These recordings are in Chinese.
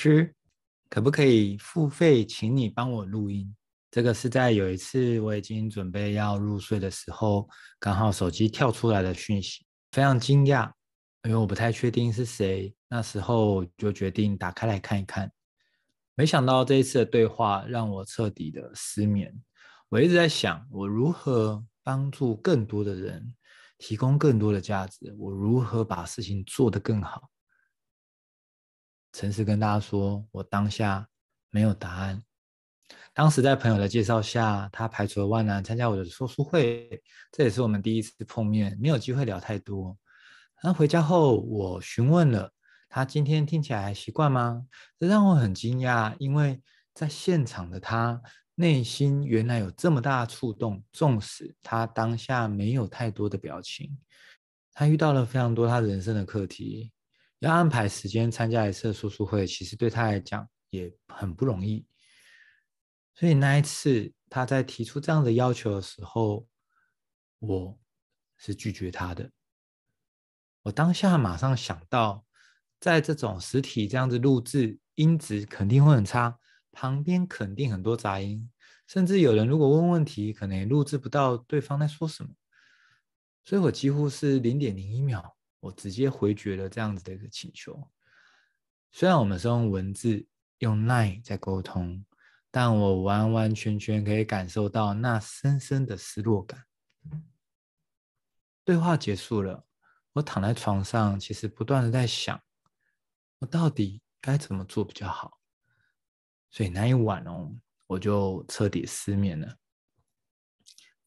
师，可不可以付费请你帮我录音？这个是在有一次我已经准备要入睡的时候，刚好手机跳出来的讯息，非常惊讶，因为我不太确定是谁。那时候就决定打开来看一看，没想到这一次的对话让我彻底的失眠。我一直在想，我如何帮助更多的人，提供更多的价值？我如何把事情做得更好？诚实跟大家说，我当下没有答案。当时在朋友的介绍下，他排除了万难参加我的说书会，这也是我们第一次碰面，没有机会聊太多。然后回家后，我询问了他，今天听起来还习惯吗？这让我很惊讶，因为在现场的他内心原来有这么大的触动，纵使他当下没有太多的表情，他遇到了非常多他人生的课题。要安排时间参加一次读书会，其实对他来讲也很不容易。所以那一次他在提出这样的要求的时候，我是拒绝他的。我当下马上想到，在这种实体这样子录制，音质肯定会很差，旁边肯定很多杂音，甚至有人如果问问题，可能也录制不到对方在说什么。所以我几乎是零点零一秒。我直接回绝了这样子的一个请求。虽然我们是用文字用 LINE 在沟通，但我完完全全可以感受到那深深的失落感。对话结束了，我躺在床上，其实不断的在想，我到底该怎么做比较好。所以那一晚哦，我就彻底失眠了。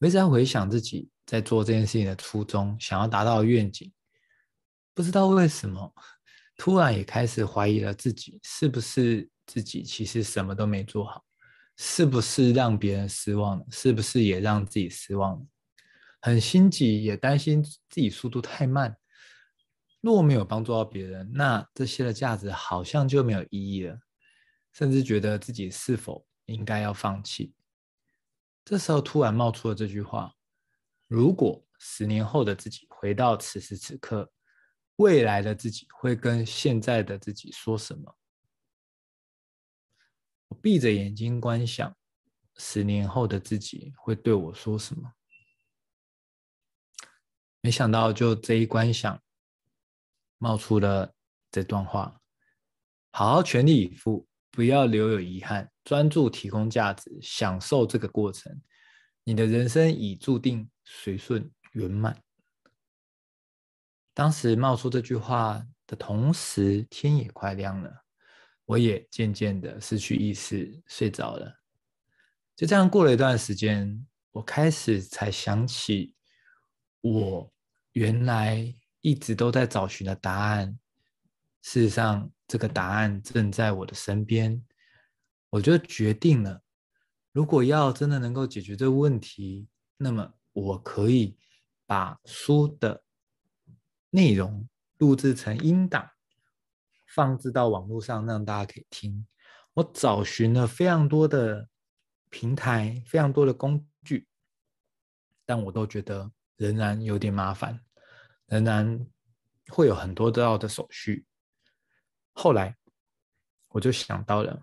直在回想自己在做这件事情的初衷，想要达到愿景。不知道为什么，突然也开始怀疑了自己，是不是自己其实什么都没做好？是不是让别人失望了？是不是也让自己失望了？很心急，也担心自己速度太慢。若没有帮助到别人，那这些的价值好像就没有意义了。甚至觉得自己是否应该要放弃？这时候突然冒出了这句话：“如果十年后的自己回到此时此刻。”未来的自己会跟现在的自己说什么？我闭着眼睛观想，十年后的自己会对我说什么？没想到，就这一观想，冒出了这段话：好好全力以赴，不要留有遗憾，专注提供价值，享受这个过程。你的人生已注定随顺圆满。当时冒出这句话的同时，天也快亮了，我也渐渐的失去意识，睡着了。就这样过了一段时间，我开始才想起，我原来一直都在找寻的答案，事实上这个答案正在我的身边。我就决定了，如果要真的能够解决这个问题，那么我可以把书的。内容录制成音档，放置到网络上，让大家可以听。我找寻了非常多的平台，非常多的工具，但我都觉得仍然有点麻烦，仍然会有很多都要的手续。后来我就想到了，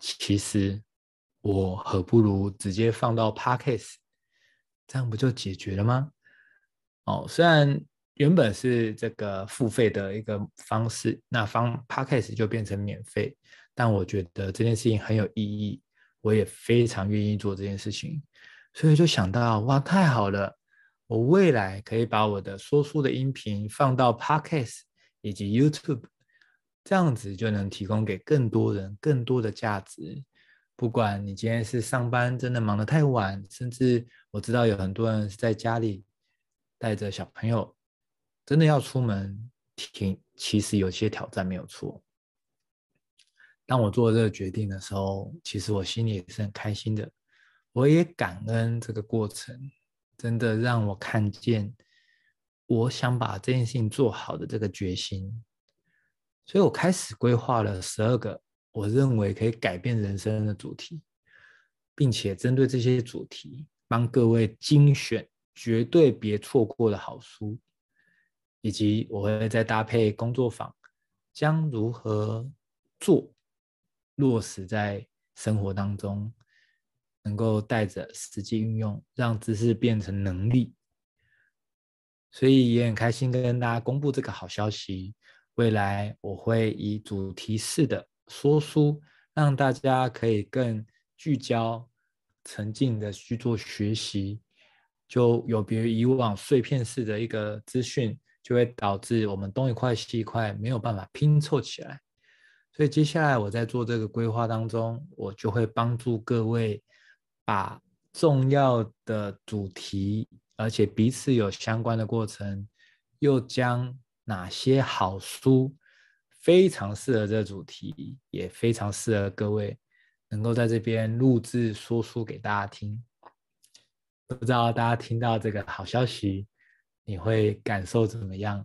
其实我何不如直接放到 Podcast，这样不就解决了吗？哦，虽然。原本是这个付费的一个方式，那方 Podcast 就变成免费。但我觉得这件事情很有意义，我也非常愿意做这件事情，所以就想到，哇，太好了！我未来可以把我的说书的音频放到 Podcast 以及 YouTube，这样子就能提供给更多人更多的价值。不管你今天是上班真的忙得太晚，甚至我知道有很多人是在家里带着小朋友。真的要出门，挺其实有些挑战没有错。当我做这个决定的时候，其实我心里也是很开心的。我也感恩这个过程，真的让我看见我想把这件事情做好的这个决心。所以我开始规划了十二个我认为可以改变人生的主题，并且针对这些主题帮各位精选绝对别错过的好书。以及我会再搭配工作坊，将如何做落实在生活当中，能够带着实际运用，让知识变成能力。所以也很开心跟大家公布这个好消息。未来我会以主题式的说书，让大家可以更聚焦、沉浸的去做学习，就有别于以往碎片式的一个资讯。就会导致我们东一块西一块没有办法拼凑起来，所以接下来我在做这个规划当中，我就会帮助各位把重要的主题，而且彼此有相关的过程，又将哪些好书非常适合这个主题，也非常适合各位能够在这边录制说书给大家听。不知道大家听到这个好消息？你会感受怎么样？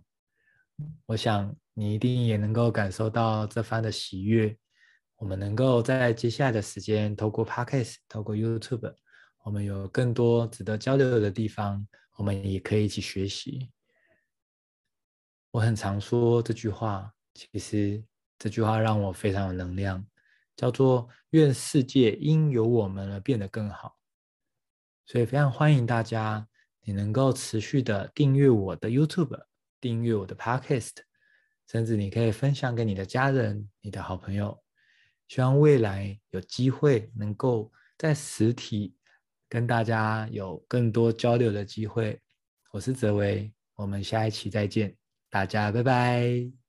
我想你一定也能够感受到这番的喜悦。我们能够在接下来的时间，透过 Podcast，透过 YouTube，我们有更多值得交流的地方，我们也可以一起学习。我很常说这句话，其实这句话让我非常有能量，叫做“愿世界因有我们而变得更好”。所以非常欢迎大家。你能够持续的订阅我的 YouTube，订阅我的 Podcast，甚至你可以分享给你的家人、你的好朋友。希望未来有机会能够在实体跟大家有更多交流的机会。我是泽维，我们下一期再见，大家拜拜。